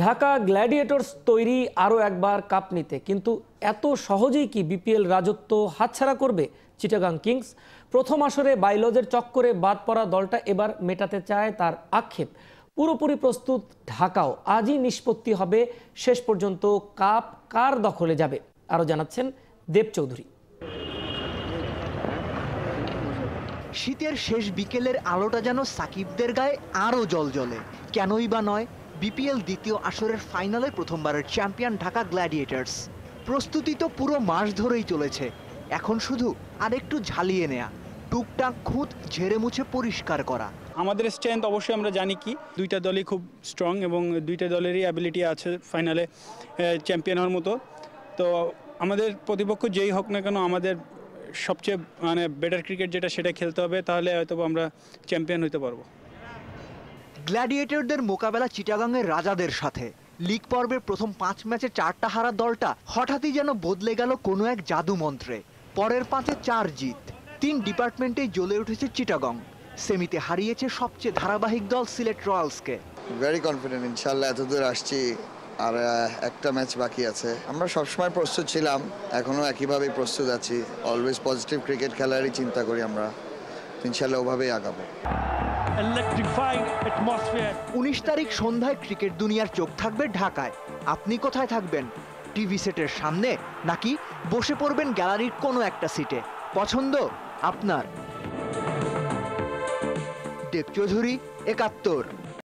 Dhaka Gladiators তৈরি আরও একবার কাপ নিতে কিন্তু এত সহজেই কি বিপিএল রাজত্ব হাতছাড়া করবে চিটাগাং কিংস প্রথম আসরে বাইলজের চক্করে বাদ পড়া দলটা এবার মেটাতে চায় তার আক্ষেপ পুরোপুরি প্রস্তুত ঢাকাও আজই নিষ্পত্তি হবে শেষ পর্যন্ত কাপ কার দখলে যাবে আরও জানাচ্ছেন দেব চৌধুরী শীতের শেষ বিকেলের আলোটা যেন সাকিবদের গায়ে আরও জল জ্বলে কেনই বা নয় বিপিএল দ্বিতীয় আসরের ফাইনালে প্রথমবারের চ্যাম্পিয়ন ঢাকা গ্ল্যাডিয়েটার্স প্রস্তুতি তো পুরো মাস ধরেই চলেছে এখন শুধু আর একটু ঝালিয়ে নেয়া টুকটাক খুঁত ঝেড়ে মুছে পরিষ্কার করা আমাদের স্ট্রেংথ অবশ্যই আমরা জানি কি দুইটা দলই খুব স্ট্রং এবং দুইটা দলেরই অ্যাবিলিটি আছে ফাইনালে চ্যাম্পিয়ন হওয়ার মতো তো আমাদের প্রতিপক্ষ যেই হোক না কেন আমাদের সবচেয়ে মানে বেটার ক্রিকেট যেটা সেটা খেলতে হবে তাহলে হয়তো আমরা চ্যাম্পিয়ন হইতে পারবো গ্ল্যাডিয়েটরদের মোকাবেলা চিটাগাংয়ের রাজাদের সাথে লিগ পর্বের প্রথম পাঁচ ম্যাচে চারটা হারা দলটা হঠাৎই যেন বদলে গেল কোনো এক জাদু মন্ত্রে পরের পাঁচে চার জিত তিন ডিপার্টমেন্টেই জ্বলে উঠেছে চিটাগং সেমিতে হারিয়েছে সবচেয়ে ধারাবাহিক দল সিলেট রয়্যালসকে ভেরি কনফিডেন্ট ইনশাল্লাহ এতদূর আসছি আর একটা ম্যাচ বাকি আছে আমরা সবসময় প্রস্তুত ছিলাম এখনও একইভাবে প্রস্তুত আছি অলওয়েজ পজিটিভ ক্রিকেট খেলারই চিন্তা করি আমরা ইনশাল্লাহ ওভাবেই আগাবো উনিশ তারিখ সন্ধ্যায় ক্রিকেট দুনিয়ার চোখ থাকবে ঢাকায় আপনি কোথায় থাকবেন টিভি সেটের সামনে নাকি বসে পড়বেন গ্যালারির কোনো একটা সিটে পছন্দ আপনার দেব চৌধুরী একাত্তর